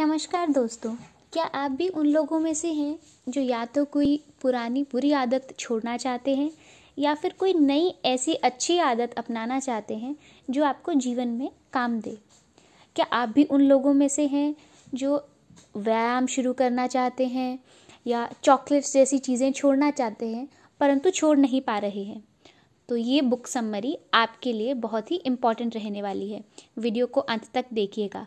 नमस्कार दोस्तों क्या आप भी उन लोगों में से हैं जो या तो कोई पुरानी बुरी आदत छोड़ना चाहते हैं या फिर कोई नई ऐसी अच्छी आदत अपनाना चाहते हैं जो आपको जीवन में काम दे क्या आप भी उन लोगों में से हैं जो व्यायाम शुरू करना चाहते हैं या चॉकलेट्स जैसी चीज़ें छोड़ना चाहते हैं परंतु छोड़ नहीं पा रहे हैं तो ये बुक सम्मरी आपके लिए बहुत ही इम्पॉर्टेंट रहने वाली है वीडियो को अंत तक देखिएगा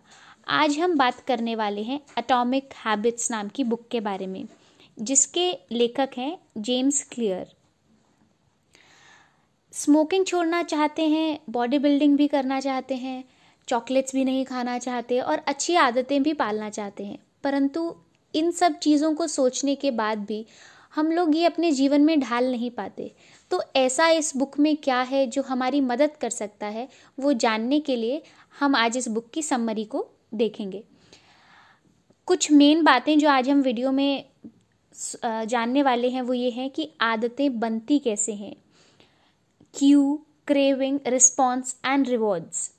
आज हम बात करने वाले हैं अटोमिक हैबिट्स नाम की बुक के बारे में जिसके लेखक हैं जेम्स क्लियर स्मोकिंग छोड़ना चाहते हैं बॉडी बिल्डिंग भी करना चाहते हैं चॉकलेट्स भी नहीं खाना चाहते और अच्छी आदतें भी पालना चाहते हैं परंतु इन सब चीज़ों को सोचने के बाद भी हम लोग ये अपने जीवन में ढाल नहीं पाते तो ऐसा इस बुक में क्या है जो हमारी मदद कर सकता है वो जानने के लिए हम आज इस बुक की सम्मरी को देखेंगे कुछ मेन बातें जो आज हम वीडियो में जानने वाले हैं वो ये हैं कि आदतें बनती कैसे हैं cue craving response and rewards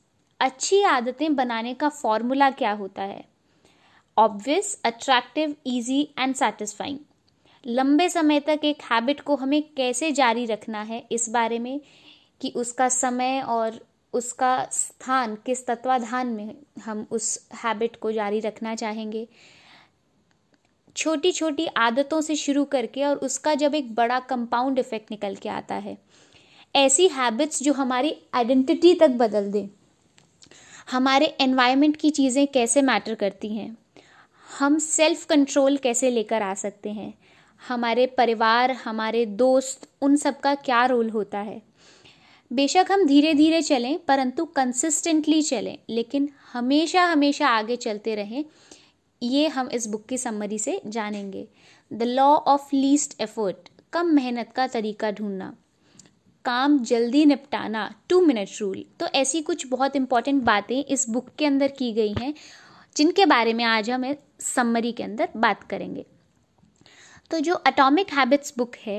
अच्छी आदतें बनाने का फॉर्मूला क्या होता है obvious attractive easy and satisfying लंबे समय तक एक हैबिट को हमें कैसे जारी रखना है इस बारे में कि उसका समय और उसका स्थान किस तत्वाधान में हम उस हैबिट को जारी रखना चाहेंगे छोटी छोटी आदतों से शुरू करके और उसका जब एक बड़ा कंपाउंड इफेक्ट निकल के आता है ऐसी हैबिट्स जो हमारी आइडेंटिटी तक बदल दें हमारे एनवायरनमेंट की चीज़ें कैसे मैटर करती हैं हम सेल्फ कंट्रोल कैसे लेकर आ सकते हैं हमारे परिवार हमारे दोस्त उन सब का क्या रोल होता है बेशक हम धीरे धीरे चलें परंतु कंसिस्टेंटली चलें लेकिन हमेशा हमेशा आगे चलते रहें ये हम इस बुक की सम्मरी से जानेंगे the law of least effort कम मेहनत का तरीका ढूंढना काम जल्दी निपटाना टू मिनट रूल तो ऐसी कुछ बहुत इंपॉर्टेंट बातें इस बुक के अंदर की गई हैं जिनके बारे में आज हम सम्मरी के अंदर बात करेंगे तो जो अटोमिक हैबिट्स बुक है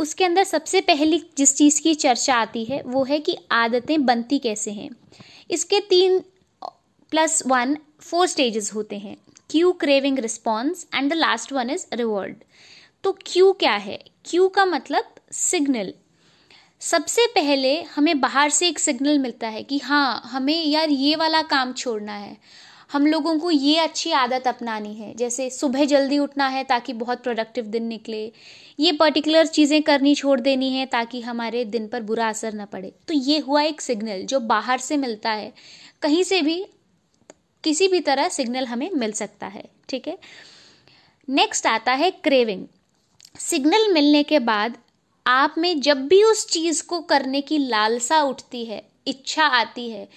उसके अंदर सबसे पहली जिस चीज़ की चर्चा आती है वो है कि आदतें बनती कैसे हैं इसके तीन प्लस वन फोर स्टेजेस होते हैं cue craving response and the last one is reward तो क्यू क्या है क्यू का मतलब सिग्नल सबसे पहले हमें बाहर से एक सिग्नल मिलता है कि हाँ हमें यार ये वाला काम छोड़ना है हम लोगों को ये अच्छी आदत अपनानी है जैसे सुबह जल्दी उठना है ताकि बहुत प्रोडक्टिव दिन निकले ये पर्टिकुलर चीज़ें करनी छोड़ देनी है ताकि हमारे दिन पर बुरा असर ना पड़े तो ये हुआ एक सिग्नल जो बाहर से मिलता है कहीं से भी किसी भी तरह सिग्नल हमें मिल सकता है ठीक है नेक्स्ट आता है क्रेविंग सिग्नल मिलने के बाद आप में जब भी उस चीज़ को करने की लालसा उठती है इच्छा आती है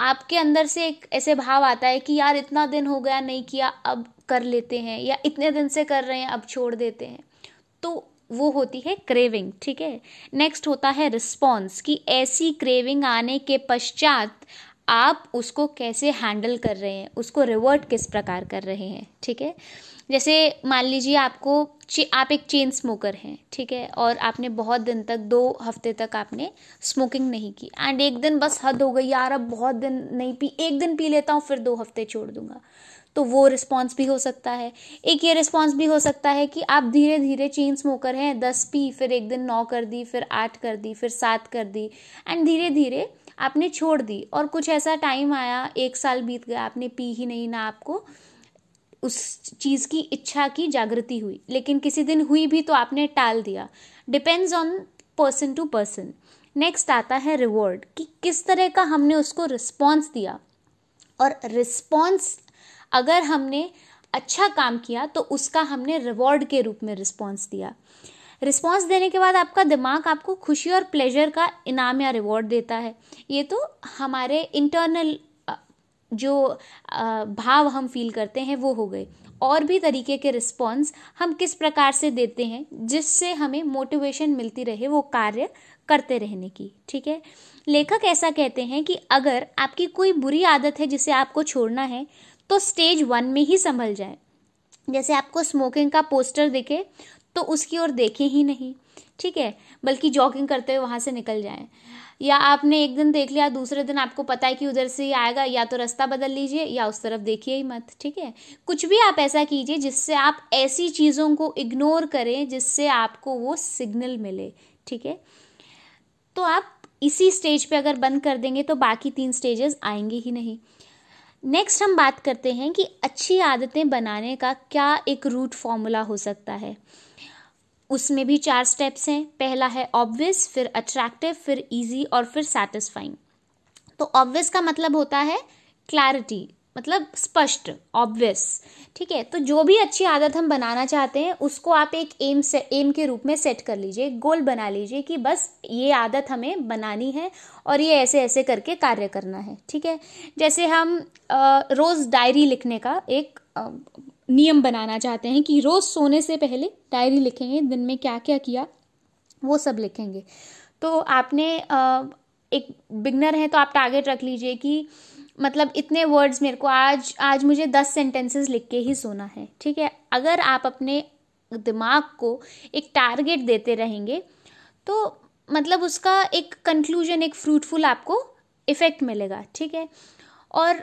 आपके अंदर से एक ऐसे भाव आता है कि यार इतना दिन हो गया नहीं किया अब कर लेते हैं या इतने दिन से कर रहे हैं अब छोड़ देते हैं तो वो होती है क्रेविंग ठीक है नेक्स्ट होता है रिस्पॉन्स कि ऐसी क्रेविंग आने के पश्चात आप उसको कैसे हैंडल कर रहे हैं उसको रिवर्ट किस प्रकार कर रहे हैं ठीक है जैसे मान लीजिए आपको आप एक चेन स्मोकर हैं ठीक है और आपने बहुत दिन तक दो हफ्ते तक आपने स्मोकिंग नहीं की एंड एक दिन बस हद हो गई यार अब बहुत दिन नहीं पी एक दिन पी लेता हूँ फिर दो हफ्ते छोड़ दूंगा तो वो रिस्पॉन्स भी हो सकता है एक ये रिस्पॉन्स भी हो सकता है कि आप धीरे धीरे चेन स्मोकर हैं दस पी फिर एक दिन नौ कर दी फिर आठ कर दी फिर सात कर दी एंड धीरे धीरे आपने छोड़ दी और कुछ ऐसा टाइम आया एक साल बीत गया आपने पी ही नहीं ना आपको उस चीज़ की इच्छा की जागृति हुई लेकिन किसी दिन हुई भी तो आपने टाल दिया depends on person to person next आता है रिवॉर्ड कि किस तरह का हमने उसको रिस्पॉन्स दिया और रिस्पॉन्स अगर हमने अच्छा काम किया तो उसका हमने रिवॉर्ड के रूप में रिस्पॉन्स दिया रिस्पॉन्स देने के बाद आपका दिमाग आपको खुशी और प्लेजर का इनाम या रिवॉर्ड देता है ये तो हमारे इंटरनल जो भाव हम फील करते हैं वो हो गए और भी तरीके के रिस्पॉन्स हम किस प्रकार से देते हैं जिससे हमें मोटिवेशन मिलती रहे वो कार्य करते रहने की ठीक है लेखक ऐसा कहते हैं कि अगर आपकी कोई बुरी आदत है जिसे आपको छोड़ना है तो स्टेज वन में ही संभल जाए जैसे आपको स्मोकिंग का पोस्टर दिखे तो उसकी ओर देखें ही नहीं ठीक है बल्कि जॉगिंग करते हुए वहाँ से निकल जाएं या आपने एक दिन देख लिया दूसरे दिन आपको पता है कि उधर से ही आएगा या तो रास्ता बदल लीजिए या उस तरफ देखिए ही मत ठीक है कुछ भी आप ऐसा कीजिए जिससे आप ऐसी चीज़ों को इग्नोर करें जिससे आपको वो सिग्नल मिले ठीक है तो आप इसी स्टेज पे अगर बंद कर देंगे तो बाकी तीन स्टेजेस आएंगे ही नहीं नेक्स्ट हम बात करते हैं कि अच्छी आदतें बनाने का क्या एक रूट फॉर्मूला हो सकता है उसमें भी चार स्टेप्स हैं पहला है ऑब्वियस फिर अट्रैक्टिव फिर इजी और फिर सेटिस्फाइंग तो ऑब्वियस का मतलब होता है क्लैरिटी मतलब स्पष्ट ऑब्वियस ठीक है तो जो भी अच्छी आदत हम बनाना चाहते हैं उसको आप एक एम से एम के रूप में सेट कर लीजिए गोल बना लीजिए कि बस ये आदत हमें बनानी है और ये ऐसे ऐसे करके कार्य करना है ठीक है जैसे हम रोज़ डायरी लिखने का एक नियम बनाना चाहते हैं कि रोज़ सोने से पहले डायरी लिखेंगे दिन में क्या क्या किया वो सब लिखेंगे तो आपने एक बिगनर है तो आप टारगेट रख लीजिए कि मतलब इतने वर्ड्स मेरे को आज आज मुझे दस सेंटेंसेस लिख के ही सोना है ठीक है अगर आप अपने दिमाग को एक टारगेट देते रहेंगे तो मतलब उसका एक कंक्लूजन एक फ्रूटफुल आपको इफ़ेक्ट मिलेगा ठीक है और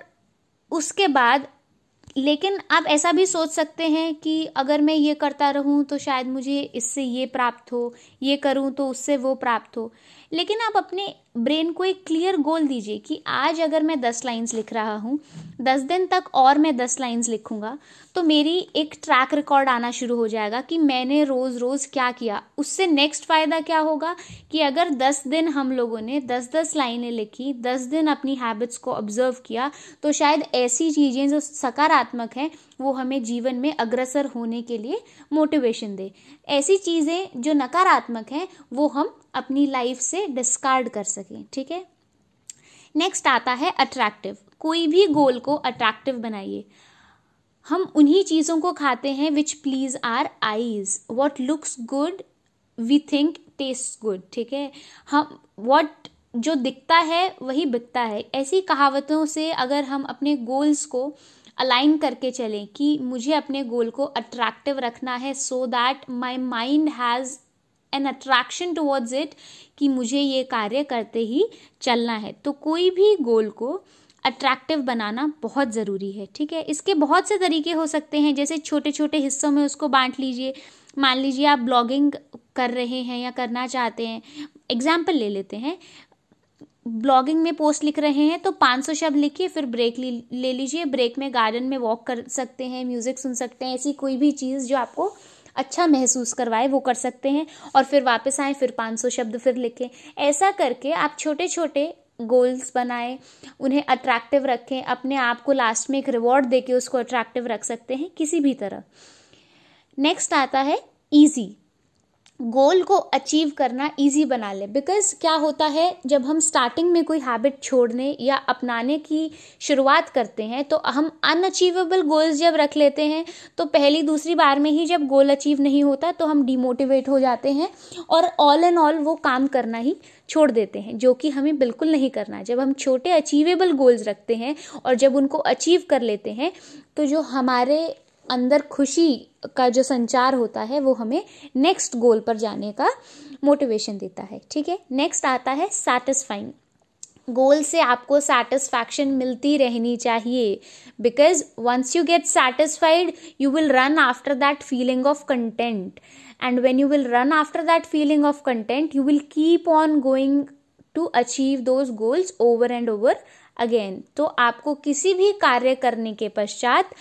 उसके बाद लेकिन आप ऐसा भी सोच सकते हैं कि अगर मैं ये करता रहूं तो शायद मुझे इससे ये प्राप्त हो ये करूँ तो उससे वो प्राप्त हो लेकिन आप अपने ब्रेन को एक क्लियर गोल दीजिए कि आज अगर मैं दस लाइन्स लिख रहा हूँ दस दिन तक और मैं दस लाइन्स लिखूँगा तो मेरी एक ट्रैक रिकॉर्ड आना शुरू हो जाएगा कि मैंने रोज़ रोज़ क्या किया उससे नेक्स्ट फ़ायदा क्या होगा कि अगर दस दिन हम लोगों ने दस दस लाइनें लिखी दस दिन अपनी हैबिट्स को ऑब्जर्व किया तो शायद ऐसी चीज़ें जो सकारात्मक हैं वो हमें जीवन में अग्रसर होने के लिए मोटिवेशन दे ऐसी चीज़ें जो नकारात्मक हैं वो हम अपनी लाइफ से डिस्कार्ड कर सकें ठीक है नेक्स्ट आता है अट्रैक्टिव कोई भी गोल को अट्रैक्टिव बनाइए हम उन्हीं चीज़ों को खाते हैं which please our eyes what looks good we think taste good ठीक है हम वॉट जो दिखता है वही बिकता है ऐसी कहावतों से अगर हम अपने गोल्स को अलाइन करके चलें कि मुझे अपने गोल को अट्रैक्टिव रखना है so that my mind has an attraction towards it कि मुझे ये कार्य करते ही चलना है तो कोई भी गोल को अट्रैक्टिव बनाना बहुत ज़रूरी है ठीक है इसके बहुत से तरीके हो सकते हैं जैसे छोटे छोटे हिस्सों में उसको बांट लीजिए मान लीजिए आप ब्लॉगिंग कर रहे हैं या करना चाहते हैं एग्जाम्पल ले लेते हैं ब्लॉगिंग में पोस्ट लिख रहे हैं तो 500 शब्द लिखिए फिर ब्रेक ले लीजिए ब्रेक में गार्डन में वॉक कर सकते हैं म्यूज़िक सुन सकते हैं ऐसी कोई भी चीज़ जो आपको अच्छा महसूस करवाए वो कर सकते हैं और फिर वापस आए फिर 500 शब्द फिर लिखें ऐसा करके आप छोटे छोटे गोल्स बनाएं उन्हें अट्रैक्टिव रखें अपने आप को लास्ट में एक रिवॉर्ड दे उसको अट्रैक्टिव रख सकते हैं किसी भी तरह नेक्स्ट आता है ईजी गोल को अचीव करना इजी बना ले बिकॉज क्या होता है जब हम स्टार्टिंग में कोई हैबिट छोड़ने या अपनाने की शुरुआत करते हैं तो हम अनअचीवेबल गोल्स जब रख लेते हैं तो पहली दूसरी बार में ही जब गोल अचीव नहीं होता तो हम डिमोटिवेट हो जाते हैं और ऑल एंड ऑल वो काम करना ही छोड़ देते हैं जो कि हमें बिल्कुल नहीं करना जब हम छोटे अचीवेबल गोल्स रखते हैं और जब उनको अचीव कर लेते हैं तो जो हमारे अंदर खुशी का जो संचार होता है वो हमें नेक्स्ट गोल पर जाने का मोटिवेशन देता है ठीक है नेक्स्ट आता है सैटिस्फाइंग गोल से आपको सेटिस्फैक्शन मिलती रहनी चाहिए because once you get satisfied you will run after that feeling of content and when you will run after that feeling of content you will keep on going to achieve those goals over and over again तो आपको किसी भी कार्य करने के पश्चात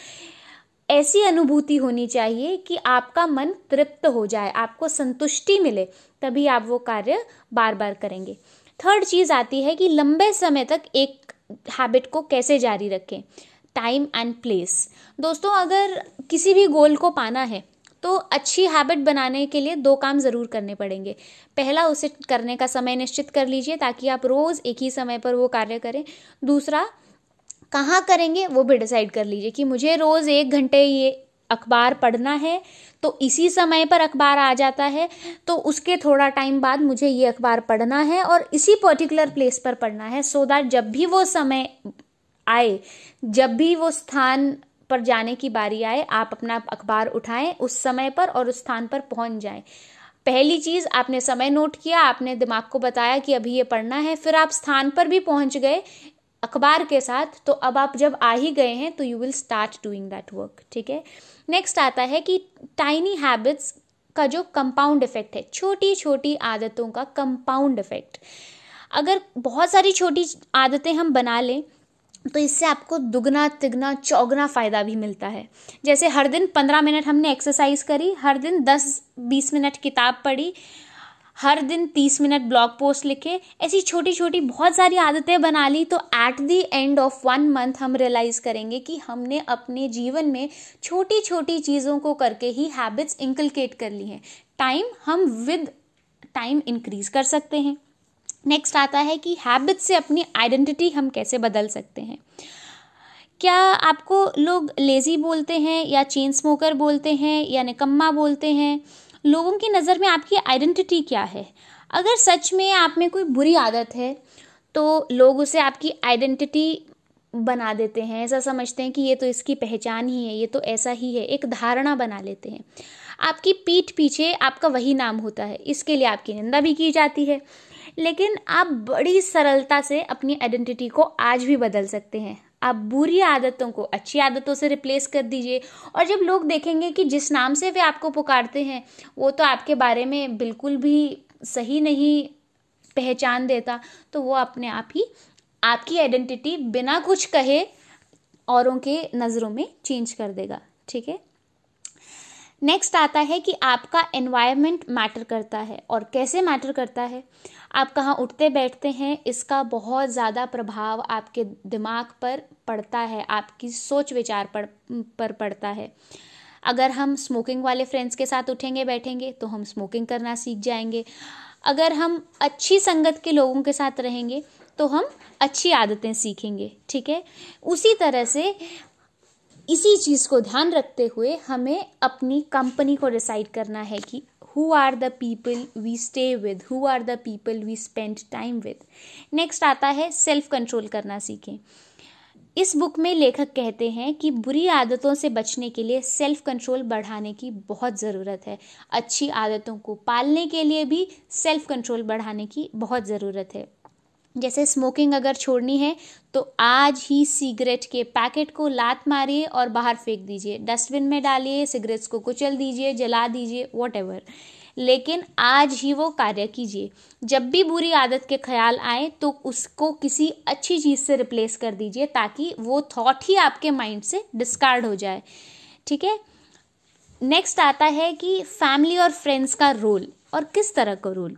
ऐसी अनुभूति होनी चाहिए कि आपका मन तृप्त हो जाए आपको संतुष्टि मिले तभी आप वो कार्य बार बार करेंगे थर्ड चीज़ आती है कि लंबे समय तक एक हैबिट को कैसे जारी रखें टाइम एंड प्लेस दोस्तों अगर किसी भी गोल को पाना है तो अच्छी हैबिट बनाने के लिए दो काम ज़रूर करने पड़ेंगे पहला उसे करने का समय निश्चित कर लीजिए ताकि आप रोज़ एक ही समय पर वो कार्य करें दूसरा कहाँ करेंगे वो भी डिसाइड कर लीजिए कि मुझे रोज़ एक घंटे ये अखबार पढ़ना है तो इसी समय पर अखबार आ जाता है तो उसके थोड़ा टाइम बाद मुझे ये अखबार पढ़ना है और इसी पर्टिकुलर प्लेस पर पढ़ना है सो दैट जब भी वो समय आए जब भी वो स्थान पर जाने की बारी आए आप अपना अखबार उठाएं उस समय पर और उस स्थान पर पहुंच जाएं पहली चीज़ आपने समय नोट किया आपने दिमाग को बताया कि अभी ये पढ़ना है फिर आप स्थान पर भी पहुंच गए अखबार के साथ तो अब आप जब आ ही गए हैं तो you will start doing that work ठीक है नेक्स्ट आता है कि टाइनी हैबिट्स का जो कंपाउंड इफेक्ट है छोटी छोटी आदतों का कंपाउंड इफेक्ट अगर बहुत सारी छोटी आदतें हम बना लें तो इससे आपको दुगना तिगना चौगना फ़ायदा भी मिलता है जैसे हर दिन पंद्रह मिनट हमने एक्सरसाइज करी हर दिन दस बीस मिनट किताब पढ़ी हर दिन तीस मिनट ब्लॉग पोस्ट लिखे ऐसी छोटी छोटी बहुत सारी आदतें बना ली तो at the end of one month हम रियलाइज करेंगे कि हमने अपने जीवन में छोटी छोटी चीज़ों को करके ही हैबिट्स इंकलकेट कर ली हैं टाइम हम विद टाइम इंक्रीज कर सकते हैं नेक्स्ट आता है कि हैबिट्स से अपनी आइडेंटिटी हम कैसे बदल सकते हैं क्या आपको लोग लेज़ी बोलते हैं या चेन स्मोकर बोलते हैं या निकम्मा बोलते हैं लोगों की नज़र में आपकी आइडेंटिटी क्या है अगर सच में आप में कोई बुरी आदत है तो लोग उसे आपकी आइडेंटिटी बना देते हैं ऐसा समझते हैं कि ये तो इसकी पहचान ही है ये तो ऐसा ही है एक धारणा बना लेते हैं आपकी पीठ पीछे आपका वही नाम होता है इसके लिए आपकी निंदा भी की जाती है लेकिन आप बड़ी सरलता से अपनी आइडेंटिटी को आज भी बदल सकते हैं आप बुरी आदतों को अच्छी आदतों से रिप्लेस कर दीजिए और जब लोग देखेंगे कि जिस नाम से वे आपको पुकारते हैं वो तो आपके बारे में बिल्कुल भी सही नहीं पहचान देता तो वो अपने आप ही आपकी आइडेंटिटी बिना कुछ कहे औरों के नज़रों में चेंज कर देगा ठीक है नेक्स्ट आता है कि आपका एनवायरनमेंट मैटर करता है और कैसे मैटर करता है आप कहाँ उठते बैठते हैं इसका बहुत ज़्यादा प्रभाव आपके दिमाग पर पड़ता है आपकी सोच विचार पर पर पड़ता है अगर हम स्मोकिंग वाले फ्रेंड्स के साथ उठेंगे बैठेंगे तो हम स्मोकिंग करना सीख जाएंगे अगर हम अच्छी संगत के लोगों के साथ रहेंगे तो हम अच्छी आदतें सीखेंगे ठीक है उसी तरह से इसी चीज़ को ध्यान रखते हुए हमें अपनी कंपनी को डिसाइड करना है कि who are the people we stay with who are the people we spend time with next आता है self control करना सीखें इस बुक में लेखक कहते हैं कि बुरी आदतों से बचने के लिए सेल्फ कंट्रोल बढ़ाने की बहुत ज़रूरत है अच्छी आदतों को पालने के लिए भी सेल्फ कंट्रोल बढ़ाने की बहुत ज़रूरत है जैसे स्मोकिंग अगर छोड़नी है तो आज ही सिगरेट के पैकेट को लात मारिए और बाहर फेंक दीजिए डस्टबिन में डालिए सिगरेट्स को कुचल दीजिए जला दीजिए वॉट लेकिन आज ही वो कार्य कीजिए जब भी बुरी आदत के ख्याल आए तो उसको किसी अच्छी चीज़ से रिप्लेस कर दीजिए ताकि वो थॉट ही आपके माइंड से डिस्कार्ड हो जाए ठीक है नेक्स्ट आता है कि फैमिली और फ्रेंड्स का रोल और किस तरह का रोल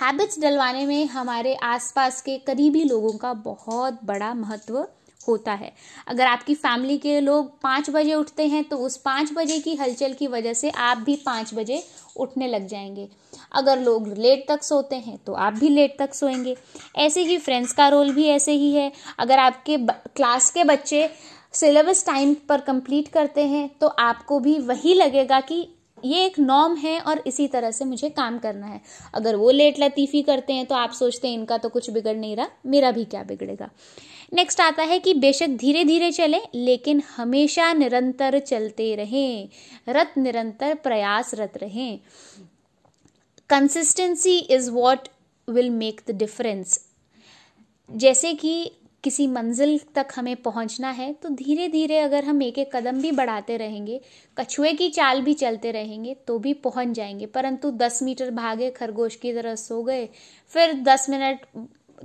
हैबिट्स डलवाने में हमारे आसपास के करीबी लोगों का बहुत बड़ा महत्व होता है अगर आपकी फैमिली के लोग पाँच बजे उठते हैं तो उस पाँच बजे की हलचल की वजह से आप भी पाँच बजे उठने लग जाएंगे अगर लोग लेट तक सोते हैं तो आप भी लेट तक सोएंगे ऐसे ही फ्रेंड्स का रोल भी ऐसे ही है अगर आपके क्लास के बच्चे सिलेबस टाइम पर कंप्लीट करते हैं तो आपको भी वही लगेगा कि ये एक नॉर्म है और इसी तरह से मुझे काम करना है अगर वो लेट लतीफ़ी करते हैं तो आप सोचते हैं इनका तो कुछ बिगड़ नहीं रहा मेरा भी क्या बिगड़ेगा नेक्स्ट आता है कि बेशक धीरे धीरे चले लेकिन हमेशा निरंतर चलते रहें रत निरंतर प्रयासरत रहें consistency is what will make the difference जैसे कि किसी मंजिल तक हमें पहुंचना है तो धीरे धीरे अगर हम एक एक कदम भी बढ़ाते रहेंगे कछुए की चाल भी चलते रहेंगे तो भी पहुंच जाएंगे परंतु दस मीटर भागे खरगोश की तरह सो गए फिर दस मिनट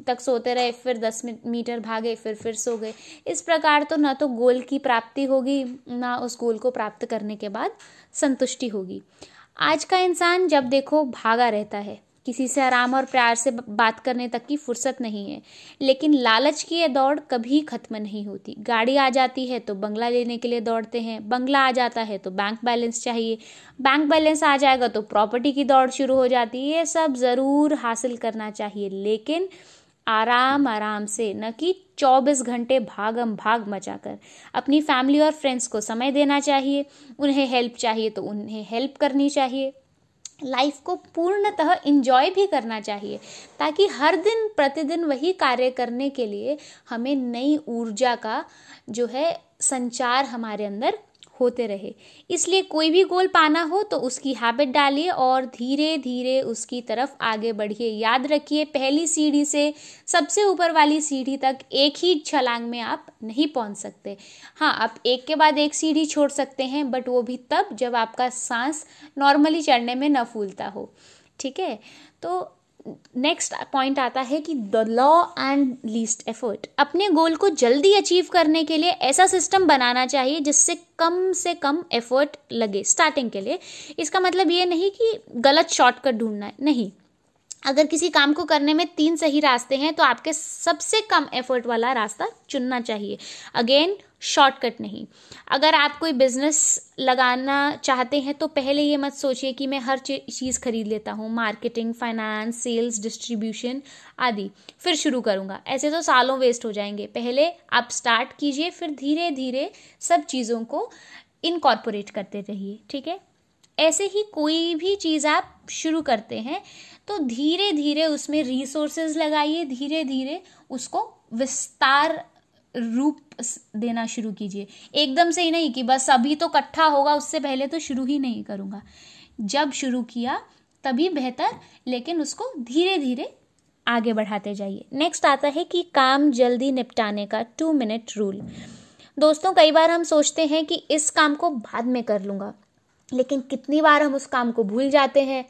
तक सोते रहे फिर दस मीटर भागे फिर फिर सो गए इस प्रकार तो ना तो गोल की प्राप्ति होगी ना उस गोल को प्राप्त करने के बाद संतुष्टि होगी आज का इंसान जब देखो भागा रहता है किसी से आराम और प्यार से बात करने तक की फुर्सत नहीं है लेकिन लालच की यह दौड़ कभी ख़त्म नहीं होती गाड़ी आ जाती है तो बंगला लेने के लिए दौड़ते हैं बंगला आ जाता है तो बैंक बैलेंस चाहिए बैंक बैलेंस आ जाएगा तो प्रॉपर्टी की दौड़ शुरू हो जाती है ये सब ज़रूर हासिल करना चाहिए लेकिन आराम आराम से न कि चौबीस घंटे भागम भाग मचाकर अपनी फैमिली और फ्रेंड्स को समय देना चाहिए उन्हें हेल्प चाहिए तो उन्हें हेल्प करनी चाहिए लाइफ को पूर्णतः इन्जॉय भी करना चाहिए ताकि हर दिन प्रतिदिन वही कार्य करने के लिए हमें नई ऊर्जा का जो है संचार हमारे अंदर होते रहे इसलिए कोई भी गोल पाना हो तो उसकी हैबिट डालिए और धीरे धीरे उसकी तरफ आगे बढ़िए याद रखिए पहली सीढ़ी से सबसे ऊपर वाली सीढ़ी तक एक ही छलांग में आप नहीं पहुंच सकते हाँ आप एक के बाद एक सीढ़ी छोड़ सकते हैं बट वो भी तब जब आपका सांस नॉर्मली चढ़ने में न फूलता हो ठीक है तो नेक्स्ट पॉइंट आता है कि the law and least effort अपने गोल को जल्दी अचीव करने के लिए ऐसा सिस्टम बनाना चाहिए जिससे कम से कम एफर्ट लगे स्टार्टिंग के लिए इसका मतलब ये नहीं कि गलत शॉर्टकट ढूंढना है नहीं अगर किसी काम को करने में तीन सही रास्ते हैं तो आपके सबसे कम एफर्ट वाला रास्ता चुनना चाहिए अगेन शॉर्टकट नहीं अगर आप कोई बिजनेस लगाना चाहते हैं तो पहले ये मत सोचिए कि मैं हर चीज़ खरीद लेता हूँ मार्केटिंग फाइनेंस सेल्स डिस्ट्रीब्यूशन आदि फिर शुरू करूँगा ऐसे तो सालों वेस्ट हो जाएंगे पहले आप स्टार्ट कीजिए फिर धीरे धीरे सब चीज़ों को इनकॉर्पोरेट करते रहिए ठीक है ऐसे ही कोई भी चीज़ आप शुरू करते हैं तो धीरे धीरे उसमें रिसोर्सेज लगाइए धीरे धीरे उसको विस्तार रूप देना शुरू कीजिए एकदम से ही नहीं कि बस अभी तो इकट्ठा होगा उससे पहले तो शुरू ही नहीं करूँगा जब शुरू किया तभी बेहतर लेकिन उसको धीरे धीरे आगे बढ़ाते जाइए नेक्स्ट आता है कि काम जल्दी निपटाने का टू मिनट रूल दोस्तों कई बार हम सोचते हैं कि इस काम को बाद में कर लूँगा लेकिन कितनी बार हम उस काम को भूल जाते हैं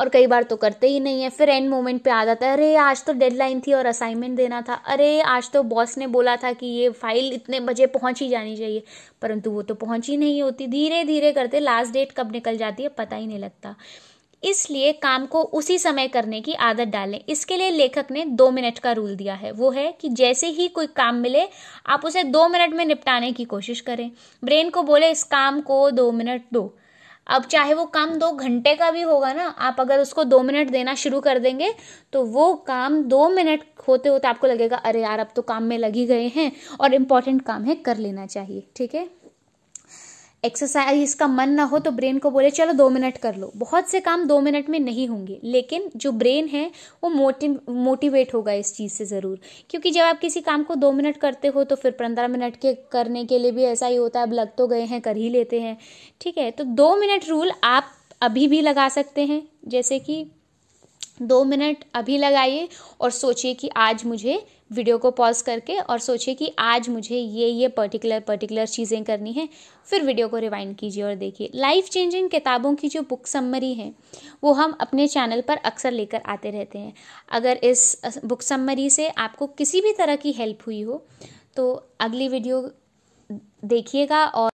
और कई बार तो करते ही नहीं है फिर एंड मोमेंट पे आ जाता है अरे आज तो डेडलाइन थी और असाइनमेंट देना था अरे आज तो बॉस ने बोला था कि ये फाइल इतने बजे पहुंच ही जानी चाहिए परंतु वो तो पहुंची नहीं होती धीरे धीरे करते लास्ट डेट कब निकल जाती है पता ही नहीं लगता इसलिए काम को उसी समय करने की आदत डालें इसके लिए लेखक ने दो मिनट का रूल दिया है वो है कि जैसे ही कोई काम मिले आप उसे दो मिनट में निपटाने की कोशिश करें ब्रेन को बोले इस काम को दो मिनट दो अब चाहे वो काम दो घंटे का भी होगा ना आप अगर उसको दो मिनट देना शुरू कर देंगे तो वो काम दो मिनट होते होते आपको लगेगा अरे यार अब तो काम में लग ही गए हैं और इम्पॉर्टेंट काम है कर लेना चाहिए ठीक है एक्सरसाइज इसका मन ना हो तो ब्रेन को बोले चलो दो मिनट कर लो बहुत से काम दो मिनट में नहीं होंगे लेकिन जो ब्रेन है वो मोटि मोटिवेट होगा इस चीज़ से ज़रूर क्योंकि जब आप किसी काम को दो मिनट करते हो तो फिर पंद्रह मिनट के करने के लिए भी ऐसा ही होता है अब लग तो गए हैं कर ही लेते हैं ठीक है तो दो मिनट रूल आप अभी भी लगा सकते हैं जैसे कि दो मिनट अभी लगाइए और सोचिए कि आज मुझे वीडियो को पॉज करके और सोचिए कि आज मुझे ये ये पर्टिकुलर पर्टिकुलर चीज़ें करनी है फिर वीडियो को रिवाइंड कीजिए और देखिए लाइफ चेंजिंग किताबों की जो बुक सम्मरी है वो हम अपने चैनल पर अक्सर लेकर आते रहते हैं अगर इस बुक सम्मरी से आपको किसी भी तरह की हेल्प हुई हो तो अगली वीडियो देखिएगा और